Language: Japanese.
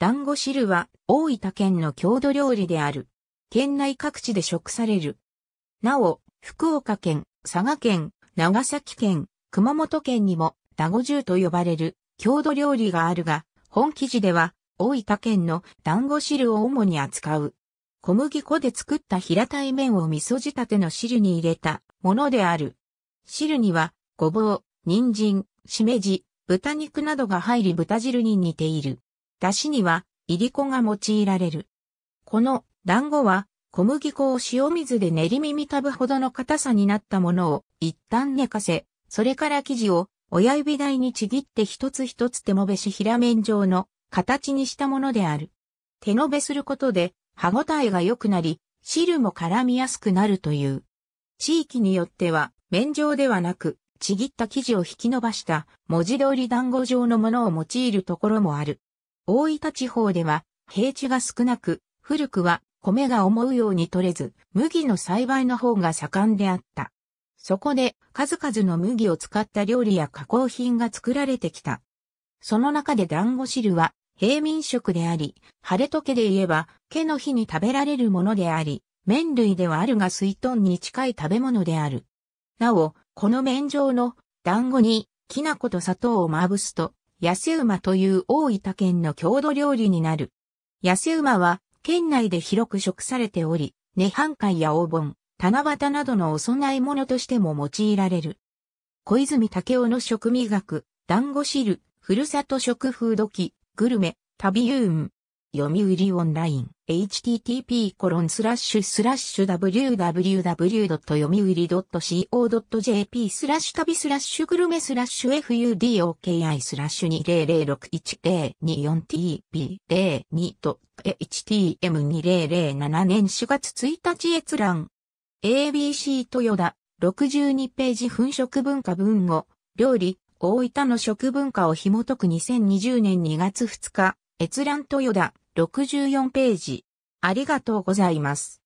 団子汁は大分県の郷土料理である。県内各地で食される。なお、福岡県、佐賀県、長崎県、熊本県にも、団子汁と呼ばれる郷土料理があるが、本記事では、大分県の団子汁を主に扱う。小麦粉で作った平たい麺を味噌仕立ての汁に入れたものである。汁には、ごぼう、人参、しめじ、豚肉などが入り豚汁に似ている。出汁には、いりこが用いられる。この団子は、小麦粉を塩水で練り耳たぶほどの硬さになったものを一旦寝かせ、それから生地を親指台にちぎって一つ一つ手延べし平面状の形にしたものである。手延べすることで歯ごたえが良くなり、汁も絡みやすくなるという。地域によっては、面状ではなく、ちぎった生地を引き伸ばした文字通り団子状のものを用いるところもある。大分地方では平地が少なく、古くは米が思うように取れず、麦の栽培の方が盛んであった。そこで数々の麦を使った料理や加工品が作られてきた。その中で団子汁は平民食であり、晴れ時で言えば、毛の日に食べられるものであり、麺類ではあるが水豚に近い食べ物である。なお、この麺状の団子にきな粉と砂糖をまぶすと、安馬という大分県の郷土料理になる。安馬は、県内で広く食されており、涅槃会やお盆、七夕などのお供え物としても用いられる。小泉武雄の食味学、団子汁、ふるさと食風土器、グルメ、旅ユーン、読売オンライン、http コロンスラッシュスラッシュ www.yomiuri.co.jp スラッシュ旅スラッシュグルメスラッシュ fudoki スラッシュ 20061024tp02.htm2007 年4月1日閲覧。ABC 豊田、62ページ粉食文化文語、料理、大分の食文化を紐解く2020年2月2日、閲覧豊田、64ページ。ありがとうございます。